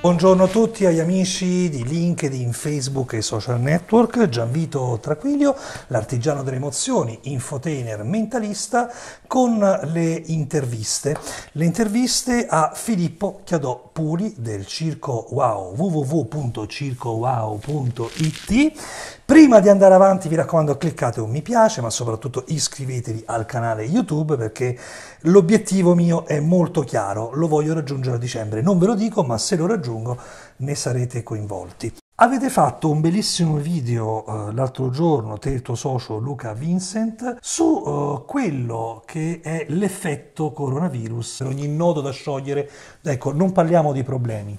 Buongiorno a tutti agli amici di LinkedIn, Facebook e social network, Gianvito Traquilio, l'artigiano delle emozioni, infotainer, mentalista, con le interviste. Le interviste a Filippo Chiadò Puli del Circo Wow, www.circowow.it Prima di andare avanti vi raccomando cliccate un mi piace ma soprattutto iscrivetevi al canale YouTube perché l'obiettivo mio è molto chiaro, lo voglio raggiungere a dicembre, non ve lo dico ma se lo raggiungo ne sarete coinvolti. Avete fatto un bellissimo video eh, l'altro giorno, te e il tuo socio Luca Vincent, su eh, quello che è l'effetto coronavirus, ogni nodo da sciogliere. Ecco, non parliamo di problemi,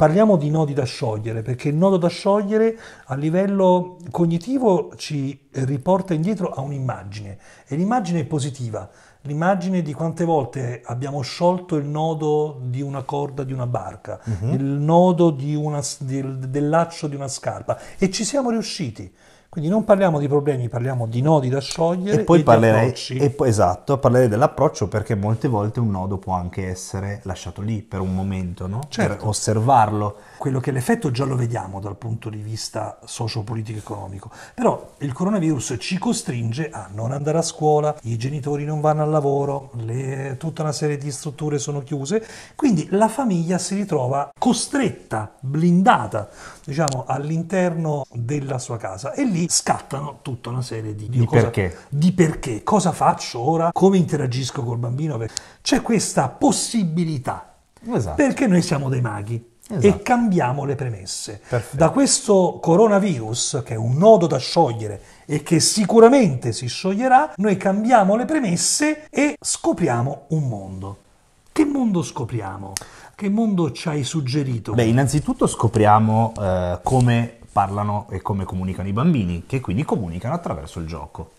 Parliamo di nodi da sciogliere, perché il nodo da sciogliere a livello cognitivo ci riporta indietro a un'immagine, e l'immagine è positiva, l'immagine di quante volte abbiamo sciolto il nodo di una corda di una barca, uh-huh. il nodo una, del, del laccio di una scarpa, e ci siamo riusciti. Quindi non parliamo di problemi, parliamo di nodi da sciogliere e poi e parlerei, e poi, esatto, parlerei dell'approccio perché molte volte un nodo può anche essere lasciato lì per un momento, no? Certo. Per osservarlo. Quello che è l'effetto già lo vediamo dal punto di vista socio-politico economico. Però il coronavirus ci costringe a non andare a scuola, i genitori non vanno al lavoro, le, tutta una serie di strutture sono chiuse, quindi la famiglia si ritrova costretta, blindata, diciamo, all'interno della sua casa e lì lì scattano tutta una serie di, di, di, cosa, perché. di perché, cosa faccio ora, come interagisco col bambino. C'è questa possibilità, esatto. perché noi siamo dei maghi. Esatto. E cambiamo le premesse. Perfetto. Da questo coronavirus, che è un nodo da sciogliere e che sicuramente si scioglierà, noi cambiamo le premesse e scopriamo un mondo. Che mondo scopriamo? Che mondo ci hai suggerito? Beh, innanzitutto scopriamo eh, come parlano e come comunicano i bambini, che quindi comunicano attraverso il gioco.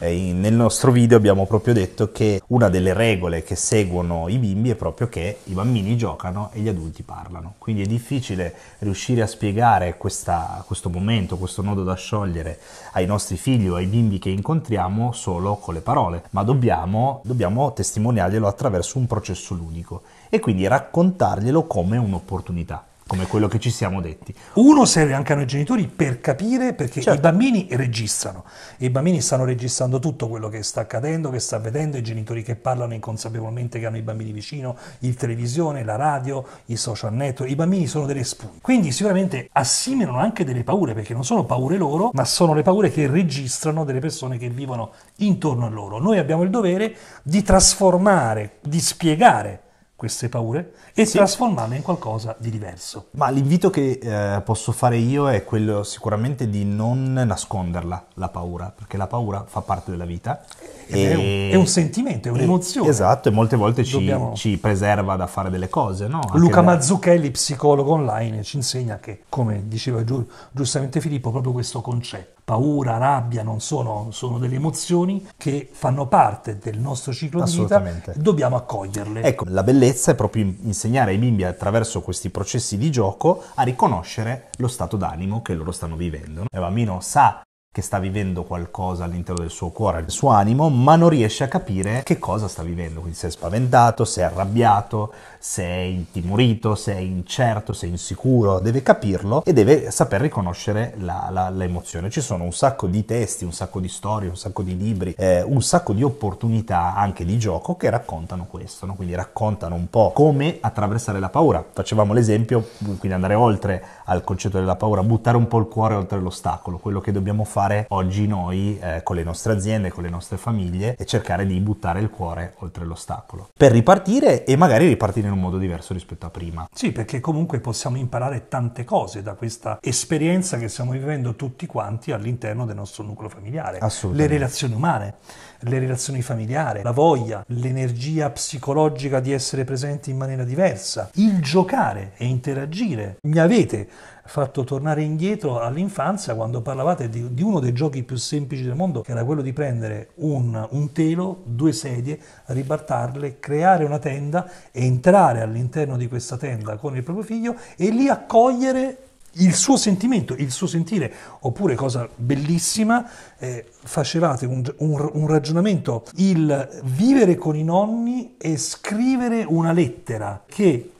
Eh, nel nostro video abbiamo proprio detto che una delle regole che seguono i bimbi è proprio che i bambini giocano e gli adulti parlano, quindi è difficile riuscire a spiegare questa, questo momento, questo nodo da sciogliere ai nostri figli o ai bimbi che incontriamo solo con le parole, ma dobbiamo, dobbiamo testimoniarglielo attraverso un processo ludico e quindi raccontarglielo come un'opportunità come quello che ci siamo detti. Uno serve anche a noi genitori per capire perché certo. i bambini registrano, i bambini stanno registrando tutto quello che sta accadendo, che sta vedendo, i genitori che parlano inconsapevolmente che hanno i bambini vicino, il televisione, la radio, i social network, i bambini sono delle spugne. Quindi sicuramente assimilano anche delle paure perché non sono paure loro, ma sono le paure che registrano delle persone che vivono intorno a loro. Noi abbiamo il dovere di trasformare, di spiegare queste paure e sì. trasformarle in qualcosa di diverso. Ma l'invito che eh, posso fare io è quello sicuramente di non nasconderla, la paura, perché la paura fa parte della vita. E... È, un, è, un, sentimento, è un'emozione. Esatto, e molte volte ci, Dobbiamo... ci preserva da fare delle cose. No? Luca da... Mazzucchelli, psicologo online, ci insegna che, come diceva giustamente Filippo, proprio questo concetto paura, rabbia, non sono, sono, delle emozioni che fanno parte del nostro ciclo di vita e dobbiamo accoglierle. Ecco, la bellezza è proprio insegnare ai bimbi attraverso questi processi di gioco a riconoscere lo stato d'animo che loro stanno vivendo. Il bambino sa che sta vivendo qualcosa all'interno del suo cuore, del suo animo, ma non riesce a capire che cosa sta vivendo, quindi se è spaventato, se è arrabbiato, se è intimorito, se è incerto, se è insicuro, deve capirlo e deve saper riconoscere la, la, l'emozione. Ci sono un sacco di testi, un sacco di storie, un sacco di libri, eh, un sacco di opportunità anche di gioco che raccontano questo, no? quindi raccontano un po' come attraversare la paura. Facevamo l'esempio, quindi andare oltre al concetto della paura, buttare un po' il cuore oltre l'ostacolo, quello che dobbiamo fare oggi noi eh, con le nostre aziende, con le nostre famiglie e cercare di buttare il cuore oltre l'ostacolo. Per ripartire e magari ripartire in un modo diverso rispetto a prima. Sì, perché comunque possiamo imparare tante cose da questa esperienza che stiamo vivendo tutti quanti all'interno del nostro nucleo familiare. Le relazioni umane, le relazioni familiari, la voglia, l'energia psicologica di essere presenti in maniera diversa, il giocare e interagire. Mi avete fatto tornare indietro all'infanzia quando parlavate di, di, uno dei giochi più semplici del mondo, che era quello di prendere un, un telo, due sedie, ribaltarle, creare una tenda entrare all'interno di questa tenda con il proprio figlio e lì accogliere il suo sentimento, il suo sentire, oppure cosa bellissima, eh, facevate un, un, un, ragionamento, il vivere con i nonni e scrivere una lettera che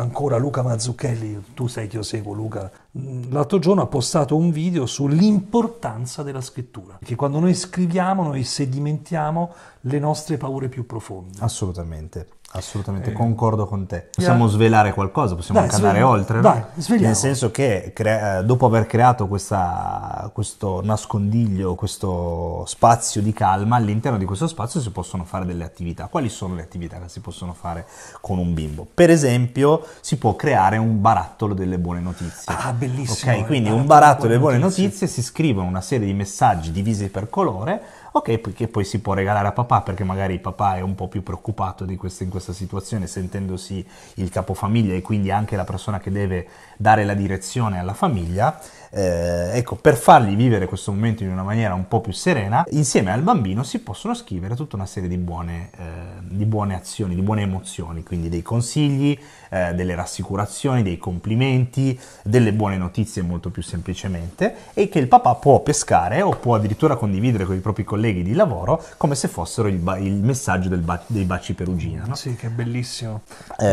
ancora Luca Mazzucchelli, tu sai che io seguo Luca, l'altro giorno ha postato un video sull'importanza della scrittura, che quando noi scriviamo noi sedimentiamo le nostre paure più profonde. Assolutamente. Assolutamente, eh, concordo con te. Possiamo yeah. svelare qualcosa, possiamo dai, andare svegli- oltre. Dai, no? svegliamo. Nel senso che crea- dopo aver creato questa, questo nascondiglio, questo spazio di calma, all'interno di questo spazio si possono fare delle attività. Quali sono le attività che si possono fare con un bimbo? Per esempio, si può creare un barattolo delle buone notizie. Ah, bellissimo. Ok, eh, quindi un barattolo delle buone notizie. notizie, si scrivono una serie di messaggi divisi per colore, ok, che poi si può regalare a papà perché magari papà è un po' più preoccupato di queste in queste questa situazione sentendosi il capofamiglia e quindi anche la persona che deve dare la direzione alla famiglia, eh, ecco, per fargli vivere questo momento in una maniera un po' più serena, insieme al bambino si possono scrivere tutta una serie di buone, eh, di buone azioni, di buone emozioni, quindi dei consigli, eh, delle rassicurazioni, dei complimenti, delle buone notizie molto più semplicemente e che il papà può pescare o può addirittura condividere con i propri colleghi di lavoro come se fossero il, ba- il messaggio ba- dei baci perugina. No? Sì sì, che è bellissimo. Eh,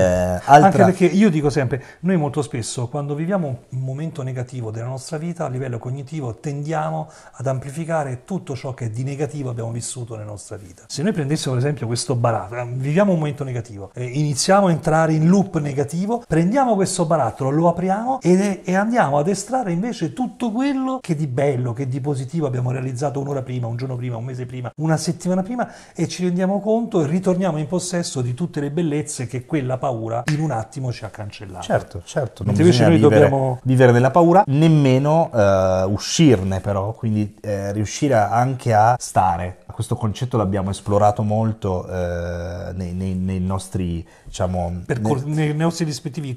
altra... Anche perché io dico sempre, noi molto spesso quando viviamo un momento negativo della nostra vita, a livello cognitivo tendiamo ad amplificare tutto ciò che di negativo abbiamo vissuto nella nostra vita. Se noi prendessimo per esempio questo barattolo, eh, viviamo un momento negativo, eh, iniziamo a entrare in loop negativo, prendiamo questo barattolo, lo apriamo ed, e andiamo ad estrarre invece tutto quello che di bello, che di positivo abbiamo realizzato un'ora prima, un giorno prima, un mese prima, una settimana prima e ci rendiamo conto e ritorniamo in possesso di tutto tutte le bellezze che quella paura in un attimo ci ha cancellato. Certo, certo. Mentre invece noi vivere, dobbiamo vivere nella paura, nemmeno eh, uscirne però, quindi eh, riuscire anche a stare questo concetto l'abbiamo esplorato molto eh, nei, nei, nei, nostri diciamo, Percor- nei, nei, nostri rispettivi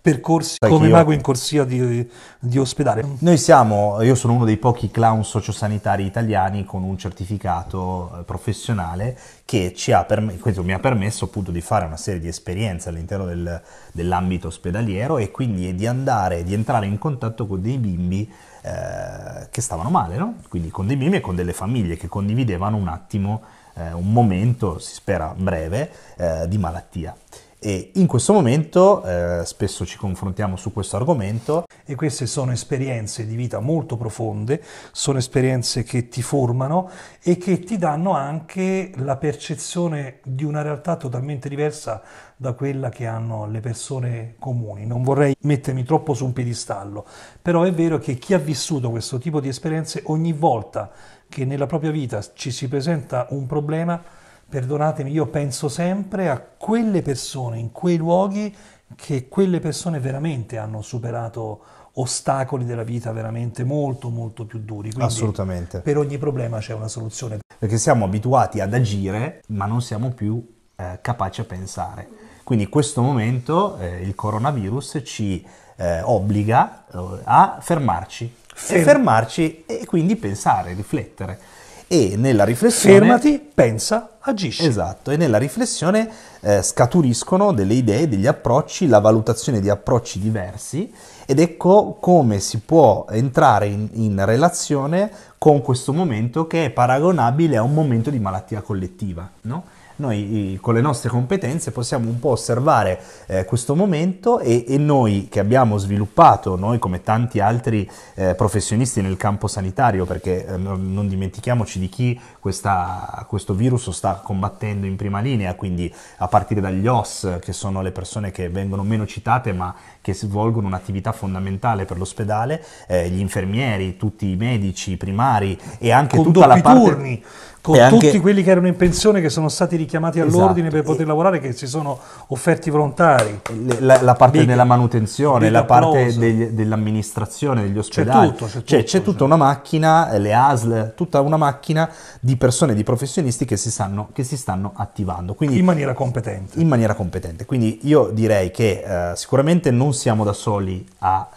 percorsi come io, mago in corsia di, di, ospedale. Noi siamo, io sono uno dei pochi clown sociosanitari italiani con un certificato eh, professionale che ci ha perm- questo mi ha permesso appunto di fare una serie di esperienze all'interno del, dell'ambito ospedaliero e quindi di andare, di entrare in contatto con dei bimbi eh, che stavano male, no? quindi con dei bimbi e con delle famiglie che condividevano un attimo, eh, un momento, si spera breve, eh, di malattia. E in questo momento eh, spesso ci confrontiamo su questo argomento. E queste sono esperienze di vita molto profonde, sono esperienze che ti formano e che ti danno anche la percezione di una realtà totalmente diversa da quella che hanno le persone comuni. Non vorrei mettermi troppo su un piedistallo, però è vero che chi ha vissuto questo tipo di esperienze ogni volta che nella propria vita ci si presenta un problema, perdonatemi, io penso sempre a quelle persone, in quei luoghi, che quelle persone veramente hanno superato ostacoli della vita veramente molto molto più duri. Quindi Assolutamente. Per ogni problema c'è una soluzione. Perché siamo abituati ad agire, ma non siamo più eh, capaci a pensare. Quindi in questo momento eh, il coronavirus ci eh, obbliga eh, a fermarci. Ferm- e fermarci e quindi pensare, riflettere e nella riflessione... Fermati, pensa, agisci. Esatto, e nella riflessione eh, scaturiscono delle idee, degli approcci, la valutazione di approcci diversi ed ecco come si può entrare in, in relazione con questo momento che è paragonabile a un momento di malattia collettiva, no? Noi con le nostre competenze possiamo un po' osservare eh, questo momento e, e, noi che abbiamo sviluppato, noi come tanti altri eh, professionisti nel campo sanitario, perché eh, non dimentichiamoci di chi questa, questo virus sta combattendo in prima linea, quindi a partire dagli OS, che sono le persone che vengono meno citate ma che svolgono un'attività fondamentale per l'ospedale, eh, gli infermieri, tutti i medici, primari e anche Con tutta la parte... Turni con anche... tutti quelli che erano in pensione che sono stati richiamati esatto. all'ordine esatto. per poter e... lavorare che si sono offerti volontari la, la parte Big, della manutenzione la parte degli, dell'amministrazione degli ospedali c'è, tutto, c'è, cioè, tutto, cioè, c'è tutta una macchina le ASL tutta una macchina di persone di professionisti che si, sanno, che si stanno attivando Quindi, in maniera competente in maniera competente quindi io direi che eh, sicuramente non siamo da soli a,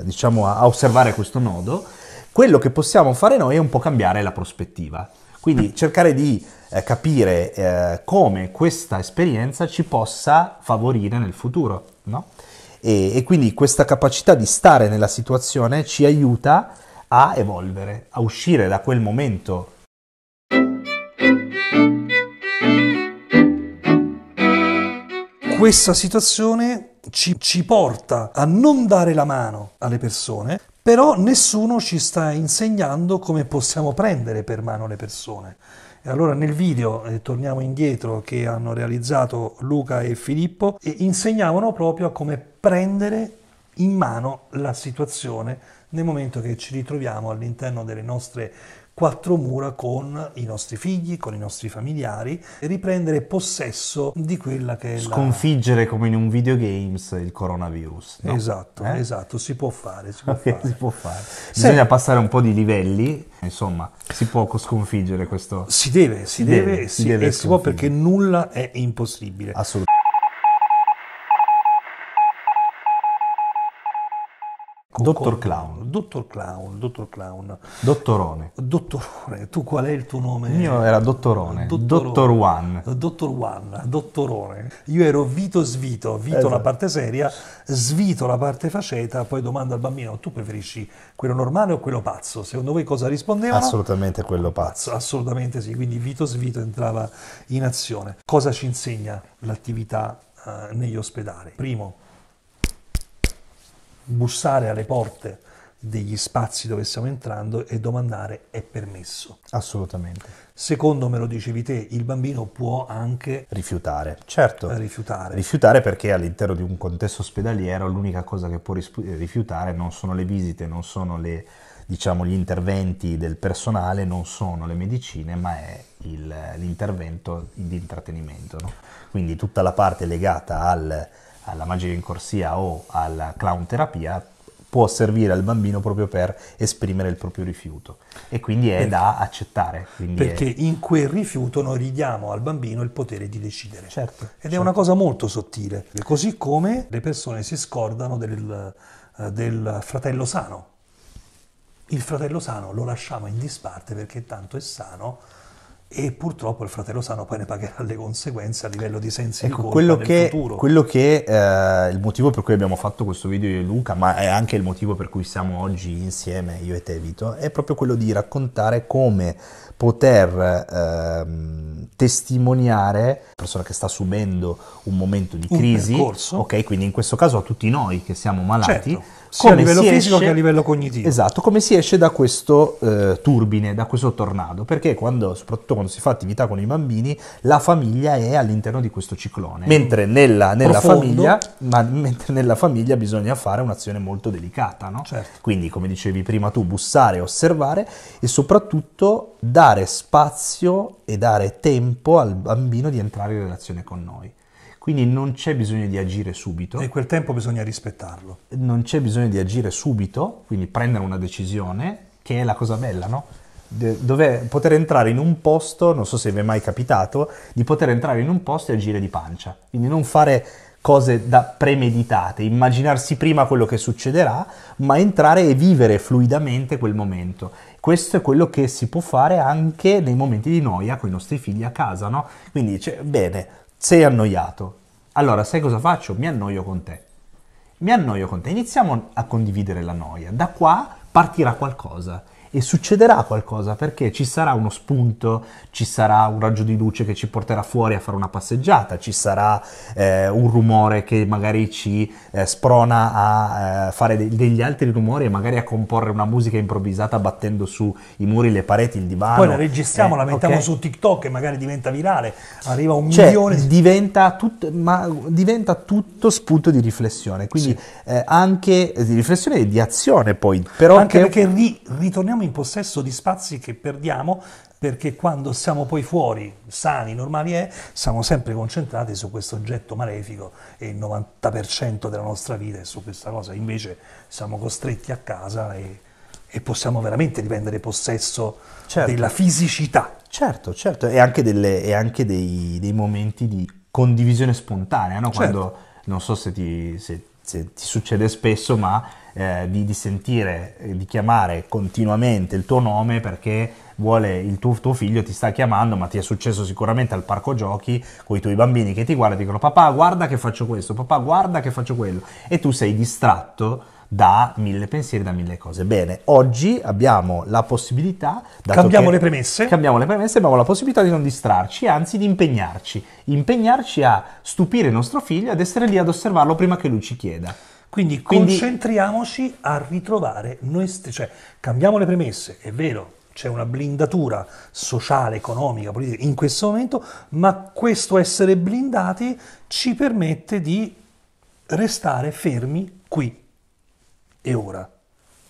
eh, diciamo a osservare questo nodo quello che possiamo fare noi è un po' cambiare la prospettiva quindi cercare di eh, capire eh, come questa esperienza ci possa favorire nel futuro, no? e, e quindi questa capacità di stare nella situazione ci aiuta a evolvere, a uscire da quel momento questa situazione ci, ci, porta a non dare la mano alle persone, però nessuno ci sta insegnando come possiamo prendere per mano le persone. E allora nel video, eh, torniamo indietro, che hanno realizzato Luca e Filippo, e insegnavano proprio a come prendere in mano la situazione nel momento che ci ritroviamo all'interno delle nostre quattro mura con i nostri figli, con i nostri familiari e riprendere possesso di quella che è Sconfiggere la... come in un videogames il coronavirus. No? Esatto, eh? esatto, si può fare, si può okay, fare. Si può fare. Sì. Bisogna passare un po' di livelli, insomma, si può sconfiggere questo... Si deve, si, si deve, deve, si, deve e si può perché nulla è impossibile. Assolutamente. Dottor Clown. Dottor Clown, Dottor Clown. Dottorone. Dottorone. Tu qual è il tuo nome? Io era Dottorone. Dottorone. Dottor One. Dottor One, Dottorone. Io ero Vito Svito, Vito esatto. la parte seria, Svito la parte faceta, poi domanda al bambino, tu preferisci quello normale o quello pazzo? Secondo voi cosa rispondeva? Assolutamente quello pazzo. Assolutamente sì, quindi Vito Svito entrava in azione. Cosa ci insegna l'attività eh, negli ospedali? Primo, bussare alle porte degli spazi dove stiamo entrando e domandare è permesso. Assolutamente. Secondo me lo dicevi te, il bambino può anche rifiutare. Certo. Rifiutare. Rifiutare perché all'interno di un contesto ospedaliero l'unica cosa che può eh, rifiutare non sono le visite, non sono le, diciamo, gli interventi del personale, non sono le medicine, ma è il, l'intervento di intrattenimento. No? Quindi tutta la parte legata al alla magia in corsia o alla clown terapia, può servire al bambino proprio per esprimere il proprio rifiuto e quindi è perché, da accettare. Perché è... in quel rifiuto noi ridiamo al bambino il potere di decidere. Certo, Ed certo. è una certo. cosa molto sottile, così come le persone si scordano del, eh, del fratello sano. Il fratello sano lo lasciamo in disparte perché tanto è sano e purtroppo il fratello Sano poi ne pagherà le conseguenze a livello di sensi ecco, di quello che, futuro. Quello che è eh, il motivo per cui abbiamo fatto questo video io e Luca, ma è anche il motivo per cui siamo oggi insieme, io e te Vito, è proprio quello di raccontare come poter ehm, testimoniare una persona che sta subendo un momento di crisi, ok, quindi in questo caso a tutti noi che siamo malati, certo sia a livello fisico esce, che a livello cognitivo. Esatto, come si esce da questo eh, turbine, da questo tornado, perché quando, soprattutto quando si fa attività con i bambini, la famiglia è all'interno di questo ciclone. Mentre nella, nella, famiglia, ma, mentre nella famiglia, bisogna fare un'azione molto delicata, no? certo. quindi come dicevi prima tu, bussare, osservare e soprattutto dare spazio e dare tempo al bambino di entrare in relazione con noi. Quindi non c'è bisogno di agire subito. E quel tempo bisogna rispettarlo. Non c'è bisogno di agire subito, quindi prendere una decisione, che è la cosa bella, no? dove poter entrare in un posto, non so se vi è mai capitato, di poter entrare in un posto e agire di pancia. Quindi non fare cose da premeditate, immaginarsi prima quello che succederà, ma entrare e vivere fluidamente quel momento. Questo è quello che si può fare anche nei momenti di noia con i nostri figli a casa, no? Quindi dice, bene, sei annoiato. Allora, sai cosa faccio? Mi annoio con te. Mi annoio con te. Iniziamo a condividere la noia. Da qua partirà qualcosa e succederà qualcosa perché ci sarà uno spunto, ci sarà un raggio di luce che ci porterà fuori a fare una passeggiata, ci sarà eh, un rumore che magari ci eh, sprona a eh, fare de- degli altri rumori e magari a comporre una musica improvvisata battendo sui muri, le pareti, il divano. Poi la registriamo, eh, la mettiamo okay. su TikTok e magari diventa virale, arriva un cioè, milione. Diventa, tut- ma diventa tutto spunto di riflessione, quindi sì. Eh, anche eh, di riflessione e di azione poi. Però anche che... perché ri- ritorniamo siamo in possesso di spazi che perdiamo perché quando siamo poi fuori, sani, normali è, eh, siamo sempre concentrati su questo oggetto malefico e il 90% della nostra vita è su questa cosa, invece siamo costretti a casa e, e possiamo veramente riprendere possesso certo. della fisicità. Certo, certo, e anche, delle, e anche dei, dei, momenti di condivisione spontanea, no? Certo. Quando, certo. non so se ti, se, se ti succede spesso, ma eh, di, di, sentire, eh, di chiamare continuamente il tuo nome perché vuole il tuo, tuo, figlio ti sta chiamando, ma ti è successo sicuramente al parco giochi con i tuoi bambini che ti guardano e dicono papà guarda che faccio questo, papà guarda che faccio quello e tu sei distratto da mille pensieri, da mille cose. Bene, oggi abbiamo la possibilità... Cambiamo che, le premesse. Cambiamo le premesse, abbiamo la possibilità di non distrarci, anzi di impegnarci. Impegnarci a stupire il nostro figlio, ad essere lì ad osservarlo prima che lui ci chieda. Quindi, Quindi concentriamoci a ritrovare noi stessi, cioè cambiamo le premesse, è vero, c'è una blindatura sociale, economica, politica in questo momento, ma questo essere blindati ci permette di restare fermi qui e ora.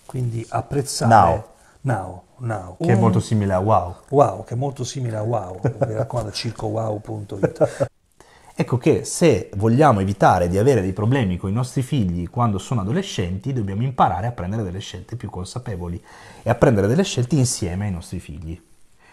Quindi apprezzare now. Now, now. Che è molto simile a Wow. Wow, che è molto simile a Wow. Mi raccomando, circowow.it. Ecco che se vogliamo evitare di avere dei problemi con i nostri figli quando sono adolescenti, dobbiamo imparare a prendere delle scelte più consapevoli e a prendere delle scelte insieme ai nostri figli.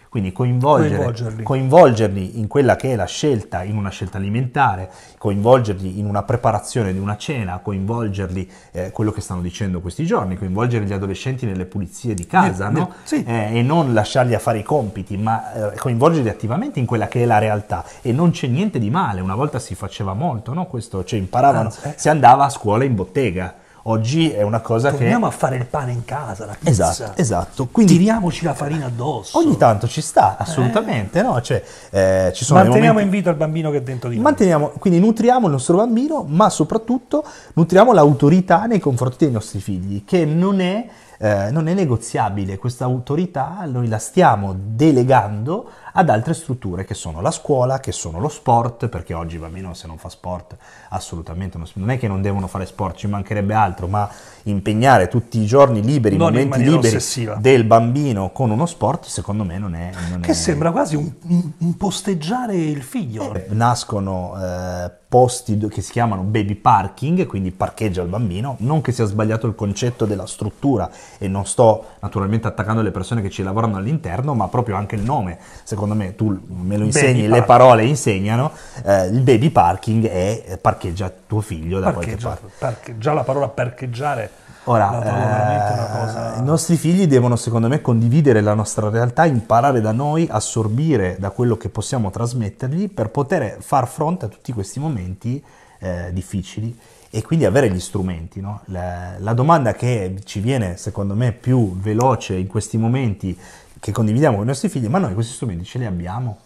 Quindi coinvolgerli. coinvolgerli in quella che è la scelta, in una scelta alimentare, coinvolgerli in una preparazione di una cena, coinvolgerli eh, quello che stanno dicendo questi giorni, coinvolgere gli adolescenti nelle pulizie di casa, eh, no? sì. eh, e non lasciarli a fare i compiti, ma eh, coinvolgerli attivamente in quella che è la realtà. E non c'è niente di male, una volta si faceva molto, no? Questo, cioè imparavano, Anzi, eh. si andava a scuola in bottega oggi è una cosa Torniamo che... Torniamo a fare il pane in casa, la pizza. Esatto, esatto. Quindi, Tiriamoci la farina addosso. Ogni tanto ci sta, eh. assolutamente, eh. no? Cioè, eh, ci sono Manteniamo momenti... in vita il bambino che è dentro di noi. Manteniamo, quindi nutriamo il nostro bambino, ma soprattutto nutriamo l'autorità nei confronti dei nostri figli, che non è eh, non è negoziabile, questa autorità noi la stiamo delegando ad altre strutture che sono la scuola, che sono lo sport, perché oggi bambino se non fa sport assolutamente non, è che non devono fare sport, ci mancherebbe altro, ma impegnare tutti i giorni liberi, i momenti liberi ossessiva. del bambino con uno sport secondo me non è... Non che è... sembra quasi un, un, un, posteggiare il figlio. Eh, nascono... Eh, posti che si chiamano baby parking, quindi parcheggia il bambino, non che sia sbagliato il concetto della struttura e non sto naturalmente attaccando le persone che ci lavorano all'interno, ma proprio anche il nome, secondo me tu me lo insegni, baby le park. parole insegnano, eh, il baby parking è eh, parcheggia tuo figlio da qualche parte. Parche, già la parola parcheggiare Ora, eh, i nostri figli devono secondo me condividere la nostra realtà, imparare da noi, assorbire da quello che possiamo trasmettergli per poter far fronte a tutti questi momenti eh, difficili e quindi avere gli strumenti. No? La, la, domanda che ci viene secondo me più veloce in questi momenti che condividiamo con i nostri figli, ma noi questi strumenti ce li abbiamo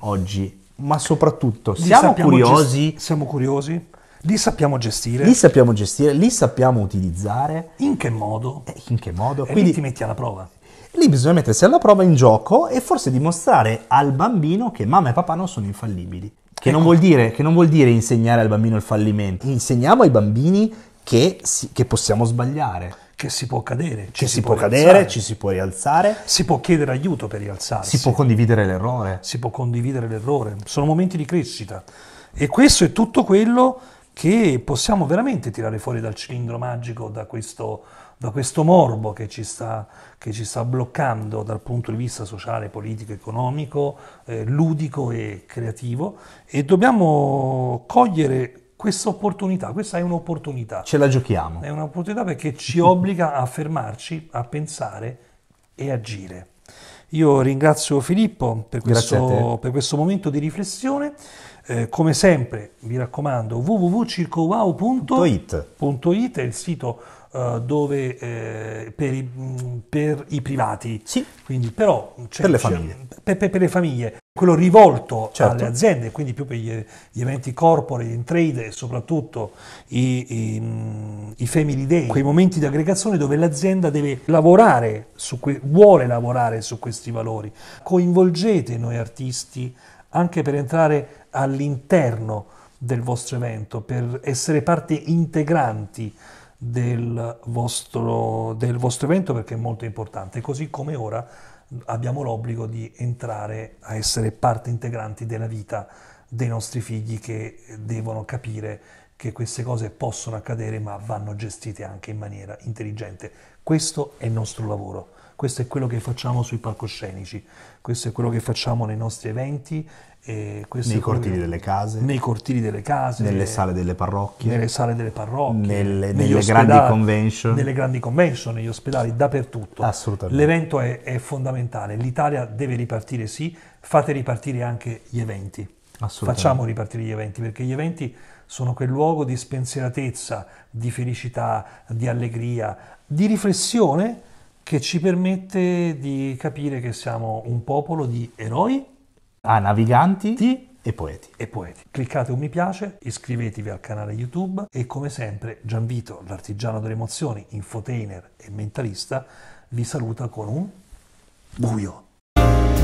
oggi, ma soprattutto siamo curiosi? Gest- siamo curiosi? Li sappiamo gestire. Li sappiamo gestire, li sappiamo utilizzare. In che modo? Eh, in che modo? E Quindi ti metti alla prova. Lì bisogna mettersi alla prova in gioco e forse dimostrare al bambino che mamma e papà non sono infallibili. Che, ecco. non, vuol dire, che non vuol dire insegnare al bambino il fallimento. Insegniamo ai bambini che, si, che possiamo sbagliare che si può cadere. Ci, ci si, si, può, rialzare. cadere, ci si può rialzare. Si può chiedere aiuto per rialzarsi. Si può condividere l'errore. Si può condividere l'errore. Sono momenti di crescita. E questo è tutto quello che possiamo veramente tirare fuori dal cilindro magico, da questo, da questo morbo che ci, sta, che ci, sta, bloccando dal punto di vista sociale, politico, economico, eh, ludico e creativo e dobbiamo cogliere questa opportunità, questa è un'opportunità. Ce la giochiamo. È un'opportunità perché ci obbliga a fermarci, a pensare e agire. Io ringrazio Filippo per questo, per questo momento di riflessione. Eh, come sempre, vi raccomando, www.circowow.it è il sito uh, dove, eh, per, i, mm, per, i, privati, sì. Quindi, però, per, le per, per le famiglie quello rivolto certo. alle aziende, quindi più per gli, gli eventi corporate, in trade e soprattutto i, i, mm, i, family day, quei momenti di aggregazione dove l'azienda deve lavorare, que- vuole lavorare su questi valori. Coinvolgete noi artisti anche per entrare all'interno del vostro evento, per essere parte integranti del vostro, del vostro evento perché è molto importante, così come ora abbiamo l'obbligo di entrare a essere parte integranti della vita dei nostri figli che devono capire che queste cose possono accadere ma vanno gestite anche in maniera intelligente. Questo è il nostro lavoro, questo è quello che facciamo sui palcoscenici, questo è quello che facciamo nei nostri eventi nei cortili come, delle case, nei cortili delle case, nelle sale delle parrocchie, nelle sale delle parrocchie, nelle, nelle ospedali, grandi convention, nelle grandi convention, negli ospedali, dappertutto. Assolutamente. L'evento è, è fondamentale, l'Italia deve ripartire sì, fate ripartire anche gli eventi. Facciamo ripartire gli eventi, perché gli eventi sono quel luogo di spensieratezza, di felicità, di allegria, di riflessione che ci permette di capire che siamo un popolo di eroi a naviganti e poeti. E poeti. Cliccate un mi piace, iscrivetevi al canale YouTube e come sempre Gianvito, l'artigiano delle emozioni, infotainer e mentalista, vi saluta con un buio.